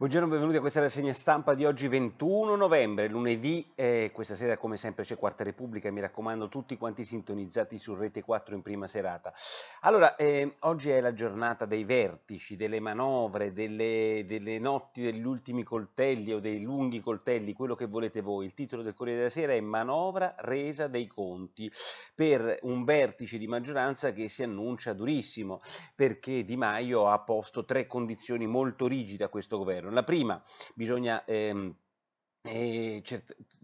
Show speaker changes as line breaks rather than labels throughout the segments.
Buongiorno, benvenuti a questa rassegna stampa di oggi 21 novembre, lunedì, eh, questa sera come sempre c'è Quarta Repubblica, mi raccomando tutti quanti sintonizzati su Rete 4 in prima serata. Allora, eh, oggi è la giornata dei vertici, delle manovre, delle, delle, notti degli ultimi coltelli o dei lunghi coltelli, quello che volete voi. Il titolo del Corriere della Sera è Manovra resa dei conti per un vertice di maggioranza che si annuncia durissimo perché Di Maio ha posto tre condizioni molto rigide a questo governo la prima, bisogna... Ehm,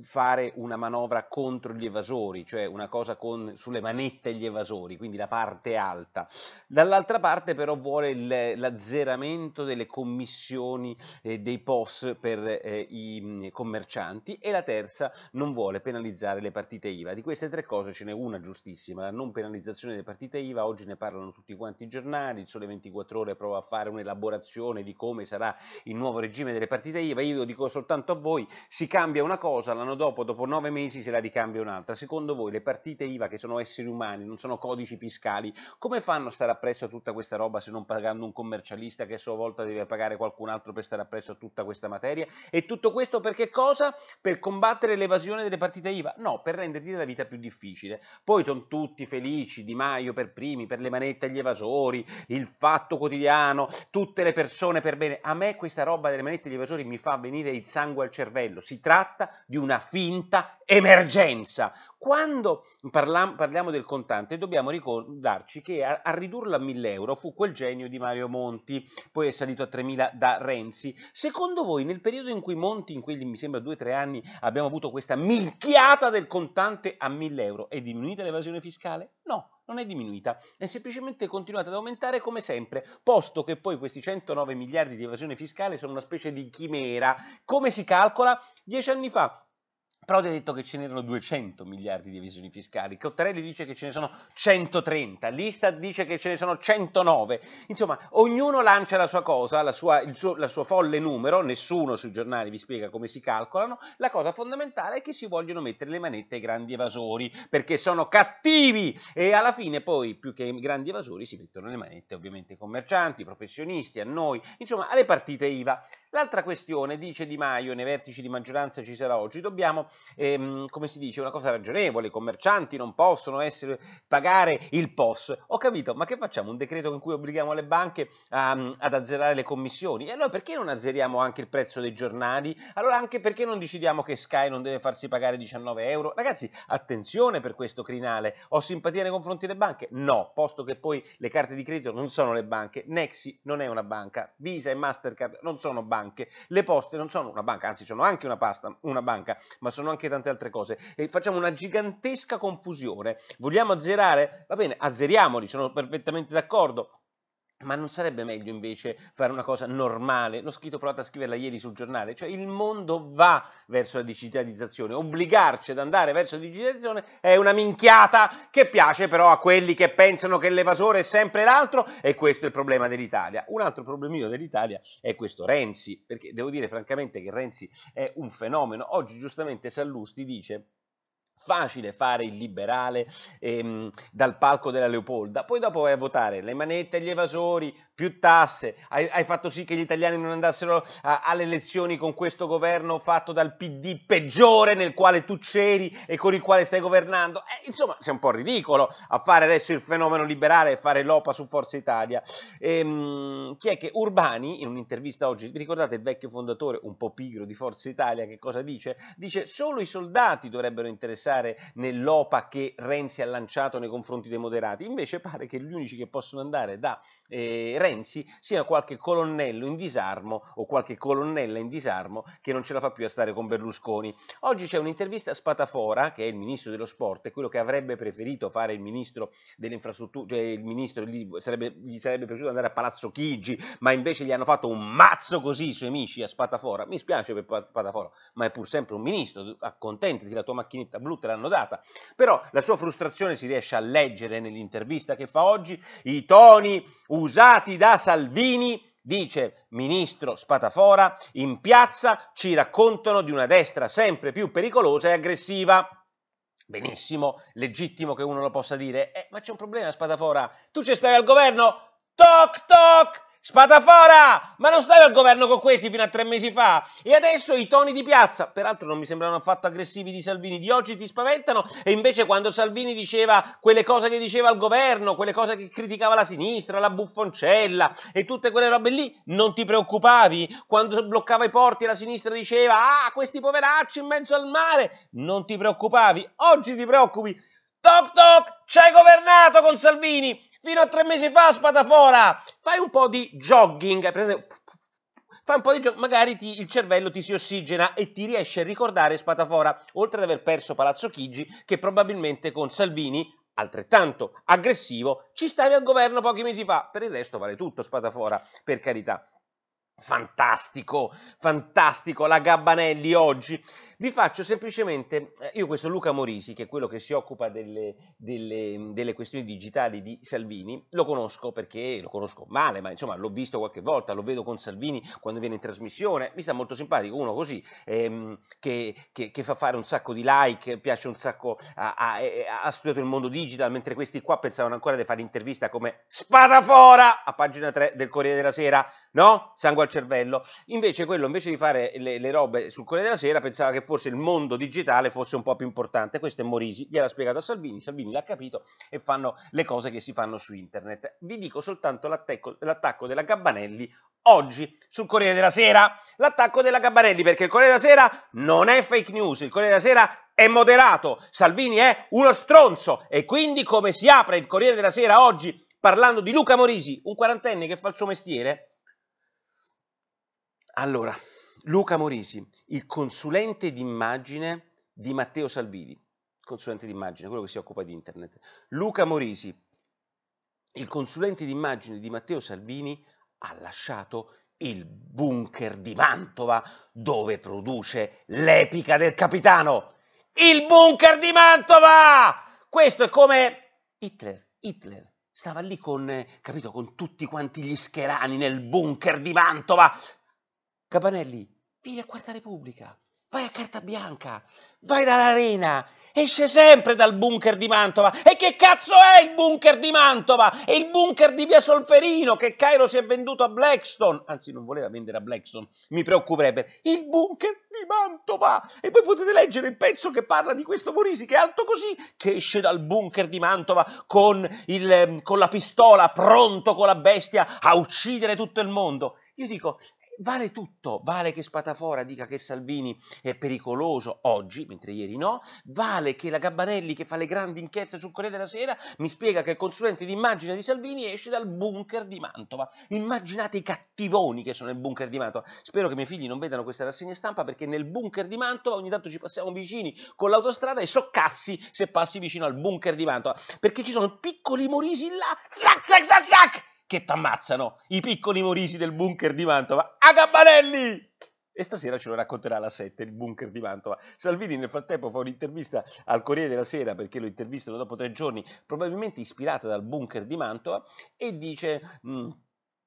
fare una manovra contro gli evasori, cioè una cosa con, sulle manette agli evasori, quindi la parte alta. Dall'altra parte però vuole l'azzeramento delle commissioni eh, dei POS per eh, i mm, commercianti e la terza non vuole penalizzare le partite IVA. Di queste tre cose ce n'è una giustissima, la non penalizzazione delle partite IVA, oggi ne parlano tutti quanti i giornali, il Sole 24 ore prova a fare un'elaborazione di come sarà il nuovo regime delle partite IVA, io lo dico soltanto a voi, si cambia una cosa, l'anno dopo, dopo nove mesi, se la ricambia un'altra. Secondo voi le partite IVA, che sono esseri umani, non sono codici fiscali, come fanno a stare appresso a tutta questa roba se non pagando un commercialista che a sua volta deve pagare qualcun altro per stare appresso a tutta questa materia? E tutto questo per cosa? Per combattere l'evasione delle partite IVA? No, per rendergli la vita più difficile. Poi sono tutti felici, Di Maio per primi, per le manette agli evasori, il fatto quotidiano, tutte le persone per bene. A me questa roba delle manette agli evasori mi fa venire il sangue al cervello Marcello, si tratta di una finta emergenza. Quando parliamo del contante dobbiamo ricordarci che a, a ridurla a 1000 euro fu quel genio di Mario Monti, poi è salito a 3000 da Renzi. Secondo voi nel periodo in cui Monti, in quelli mi sembra 2-3 anni, abbiamo avuto questa milchiata del contante a 1000 euro, è diminuita l'evasione fiscale? No non è diminuita, è semplicemente continuata ad aumentare come sempre, posto che poi questi 109 miliardi di evasione fiscale sono una specie di chimera. Come si calcola? Dieci anni fa Prodi ha detto che ce n'erano 200 miliardi di evasioni fiscali, Cottarelli dice che ce ne sono 130, l'Istat dice che ce ne sono 109, insomma ognuno lancia la sua cosa, la sua, il suo, la sua folle numero, nessuno sui giornali vi spiega come si calcolano, la cosa fondamentale è che si vogliono mettere le manette ai grandi evasori, perché sono cattivi e alla fine poi più che ai grandi evasori si mettono le manette ovviamente ai commercianti, ai professionisti, a noi, insomma alle partite IVA. L'altra questione, dice Di Maio, nei vertici di maggioranza ci sarà oggi, dobbiamo ehm, come si dice, una cosa ragionevole, i commercianti non possono essere, pagare il POS. Ho capito, ma che facciamo? Un decreto con cui obblighiamo le banche a, ehm, ad azzerare le commissioni? E allora perché non azzeriamo anche il prezzo dei giornali? Allora anche perché non decidiamo che Sky non deve farsi pagare 19 euro? Ragazzi, attenzione per questo crinale. Ho simpatia nei confronti delle banche? No, posto che poi le carte di credito non sono le banche, Nexi non è una banca, Visa e Mastercard non sono banche, le poste non sono una banca, anzi sono anche una, pasta, una banca, ma sono sono anche tante altre cose. E facciamo una gigantesca confusione. Vogliamo azzerare? Va bene, azzeriamoli, sono perfettamente d'accordo ma non sarebbe meglio invece fare una cosa normale? L'ho scritto, provato a scriverla ieri sul giornale, cioè il mondo va verso la digitalizzazione, obbligarci ad andare verso la digitalizzazione è una minchiata che piace però a quelli che pensano che l'evasore è sempre l'altro e questo è il problema dell'Italia. Un altro problemino dell'Italia è questo Renzi, perché devo dire francamente che Renzi è un fenomeno. Oggi giustamente Sallusti dice facile fare il liberale ehm, dal palco della Leopolda, poi dopo vai a votare le manette, gli evasori, più tasse, hai, hai, fatto sì che gli italiani non andassero a, alle elezioni con questo governo fatto dal PD peggiore nel quale tu c'eri e con il quale stai governando. Eh, insomma, sei un po' ridicolo a fare adesso il fenomeno liberale e fare l'OPA su Forza Italia. Ehm, chi è che Urbani, in un'intervista oggi, vi ricordate il vecchio fondatore, un po' pigro di Forza Italia, che cosa dice? Dice solo i soldati dovrebbero interessare nell'OPA che Renzi ha lanciato nei confronti dei moderati. Invece pare che gli unici che possono andare da... Eh, Renzi sia qualche colonnello in disarmo o qualche colonnella in disarmo che non ce la fa più a stare con Berlusconi. Oggi c'è un'intervista a Spatafora, che è il ministro dello sport, è quello che avrebbe preferito fare il ministro delle infrastrutture, cioè il ministro gli sarebbe, gli sarebbe piaciuto andare a Palazzo Chigi, ma invece gli hanno fatto un mazzo così i suoi amici a Spatafora. Mi spiace per Spatafora, ma è pur sempre un ministro, accontentati, la tua macchinetta blu te l'hanno data. Però la sua frustrazione si riesce a leggere nell'intervista che fa oggi, i toni usati dati da Salvini, dice ministro Spatafora, in piazza ci raccontano di una destra sempre più pericolosa e aggressiva. Benissimo, legittimo che uno lo possa dire, eh, ma c'è un problema Spatafora, tu ci stai al governo? Toc toc! Spatafora! Ma non stavi al governo con questi fino a tre mesi fa? E adesso i toni di piazza, peraltro non mi sembrano affatto aggressivi di Salvini, di oggi ti spaventano e invece quando Salvini diceva quelle cose che diceva al governo, quelle cose che criticava la sinistra, la buffoncella e tutte quelle robe lì, non ti preoccupavi? Quando bloccava i porti la sinistra diceva ah questi poveracci in mezzo al mare, non ti preoccupavi? Oggi ti preoccupi? Toc toc, ci hai governato con Salvini. Fino a tre mesi fa, spadafora! Fai un po' di jogging, per esempio, un po' di gioco, magari ti, il cervello ti si ossigena e ti riesce a ricordare Spatafora, oltre ad aver perso Palazzo Chigi, che probabilmente con Salvini, altrettanto aggressivo, ci stavi al governo pochi mesi fa. Per il resto vale tutto Spatafora, per carità. Fantastico, fantastico la Gabbanelli oggi. Vi faccio semplicemente, eh, io questo Luca Morisi, che è quello che si occupa delle, delle, delle questioni digitali di Salvini, lo conosco perché lo conosco male, ma insomma l'ho visto qualche volta, lo vedo con Salvini quando viene in trasmissione, mi sta molto simpatico, uno così ehm, che, che, che, fa fare un sacco di like, piace un sacco, ha, studiato il mondo digital, mentre questi qua pensavano ancora di fare intervista come Spadafora a pagina 3 del Corriere della Sera, no? Sangue al cervello. Invece quello, invece di fare le, le robe sul Corriere della Sera, pensava che forse il mondo digitale fosse un po' più importante. Questo è Morisi, gliel'ha spiegato a Salvini, Salvini l'ha capito e fanno le cose che si fanno su internet. Vi dico soltanto l'attacco della Gabbanelli oggi sul Corriere della Sera. L'attacco della Gabbanelli perché il Corriere della Sera non è fake news, il Corriere della Sera è moderato, Salvini è uno stronzo e quindi come si apre il Corriere della Sera oggi parlando di Luca Morisi, un quarantenne che fa il suo mestiere? Allora, Luca Morisi, il consulente d'immagine di Matteo Salvini, consulente d'immagine, quello che si occupa di internet. Luca Morisi, il consulente d'immagine di Matteo Salvini, ha lasciato il bunker di Mantova dove produce l'epica del capitano. Il bunker di Mantova! Questo è come Hitler, Hitler stava lì con, capito, con tutti quanti gli scherani nel bunker di Mantova. Capanelli, Vieni a Quarta Repubblica, vai a Carta Bianca, vai dall'arena, esce sempre dal bunker di Mantova. E che cazzo è il bunker di Mantova? È il bunker di via Solferino che Cairo si è venduto a Blackstone. Anzi, non voleva vendere a Blackstone, mi preoccuperebbe. Il bunker di Mantova! E voi potete leggere il pezzo che parla di questo Morisi che è alto così, che esce dal bunker di Mantova con, il, ehm, con la pistola, pronto con la bestia a uccidere tutto il mondo. Io dico, Vale tutto, vale che Spatafora dica che Salvini è pericoloso oggi, mentre ieri no, vale che la Gabbanelli che fa le grandi inchieste sul Corriere della Sera mi spiega che il consulente d'immagine di Salvini esce dal bunker di Mantova. Immaginate i cattivoni che sono nel bunker di Mantova. Spero che i miei figli non vedano questa rassegna stampa perché nel bunker di Mantova ogni tanto ci passiamo vicini con l'autostrada e so cazzi se passi vicino al bunker di Mantova perché ci sono piccoli morisi là, zac zac zac zac! che t'ammazzano i piccoli morisi del bunker di Mantova a Gabbanelli! E stasera ce lo racconterà la 7, il bunker di Mantova. Salvini nel frattempo fa un'intervista al Corriere della Sera, perché lo intervistano dopo tre giorni, probabilmente ispirata dal bunker di Mantova, e dice... Mh, mm,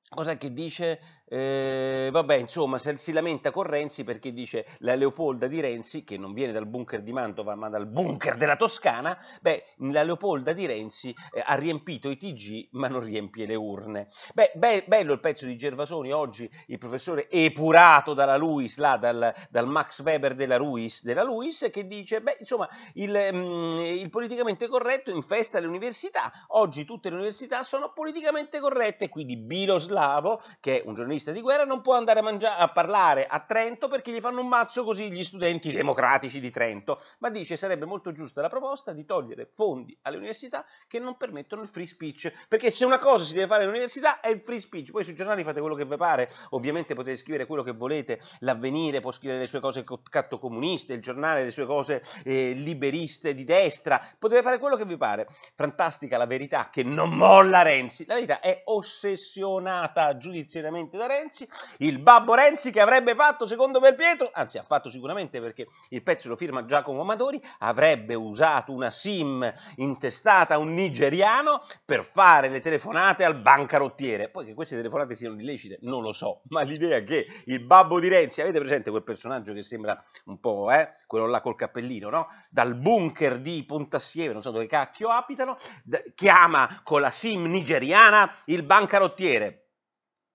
Cosa che dice? Eh, vabbè, insomma, si lamenta con Renzi perché dice la Leopolda di Renzi, che non viene dal bunker di Mantova ma dal bunker della Toscana, beh, la Leopolda di Renzi eh, ha riempito i TG ma non riempie le urne. Beh, be- bello il pezzo di Gervasoni, oggi il professore epurato dalla Luis, là, dal, dal Max Weber della Luis, della Luis, che dice, beh, insomma, il, mh, mm, il politicamente corretto infesta le università, oggi tutte le università sono politicamente corrette, quindi Bilos Slavo, che è un giornalista di guerra, non può andare a, mangia- a parlare a Trento perché gli fanno un mazzo così gli studenti democratici di Trento, ma dice sarebbe molto giusta la proposta di togliere fondi alle università che non permettono il free speech, perché se una cosa si deve fare all'università è il free speech, poi sui giornali fate quello che vi pare, ovviamente potete scrivere quello che volete, l'avvenire può scrivere le sue cose catto comuniste, il giornale le sue cose eh, liberiste di destra, potete fare quello che vi pare. Fantastica la verità che non molla Renzi, la verità è ossessionata votata giudiziariamente da Renzi, il babbo Renzi che avrebbe fatto secondo Belpietro, anzi ha fatto sicuramente perché il pezzo lo firma Giacomo Amadori, avrebbe usato una SIM intestata a un nigeriano per fare le telefonate al bancarottiere. Poi che queste telefonate siano illecite non lo so, ma l'idea che il babbo di Renzi, avete presente quel personaggio che sembra un po', eh, quello là col cappellino, no? Dal bunker di Pontassieve, non so dove cacchio abitano, chiama con la SIM nigeriana il bancarottiere.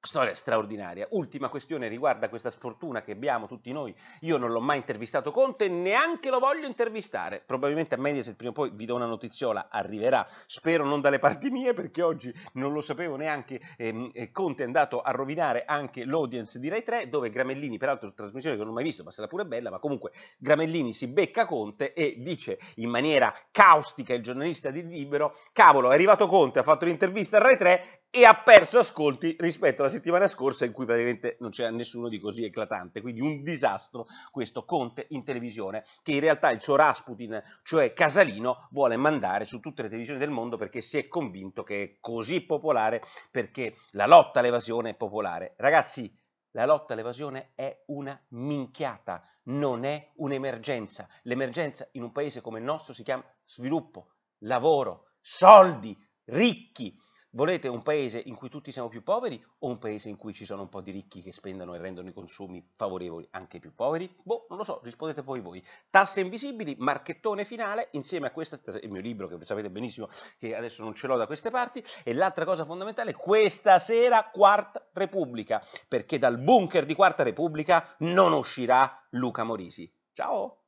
Storia straordinaria. Ultima questione riguarda questa sfortuna che abbiamo tutti noi. Io non l'ho mai intervistato Conte, neanche lo voglio intervistare. Probabilmente a Mediaset prima o poi vi do una notiziola, arriverà. Spero non dalle parti mie perché oggi non lo sapevo neanche. Ehm, Conte è andato a rovinare anche l'audience di Rai 3 dove Gramellini, peraltro trasmissione che non ho mai visto, ma sarà pure bella, ma comunque Gramellini si becca Conte e dice in maniera caustica il giornalista di Libero, cavolo è arrivato Conte, ha fatto l'intervista a Rai 3, e ha perso ascolti rispetto alla settimana scorsa in cui praticamente non c'era nessuno di così eclatante, quindi un disastro questo Conte in televisione che in realtà il suo Rasputin, cioè Casalino, vuole mandare su tutte le televisioni del mondo perché si è convinto che è così popolare perché la lotta all'evasione è popolare. Ragazzi, la lotta all'evasione è una minchiata, non è un'emergenza. L'emergenza in un paese come il nostro si chiama sviluppo, lavoro, soldi, ricchi Volete un paese in cui tutti siamo più poveri o un paese in cui ci sono un po' di ricchi che spendono e rendono i consumi favorevoli anche ai più poveri? Boh, non lo so, rispondete poi voi. Tasse invisibili, marchettone finale, insieme a questo il mio libro che sapete benissimo che adesso non ce l'ho da queste parti, e l'altra cosa fondamentale, questa sera Quarta Repubblica, perché dal bunker di Quarta Repubblica non uscirà Luca Morisi. Ciao!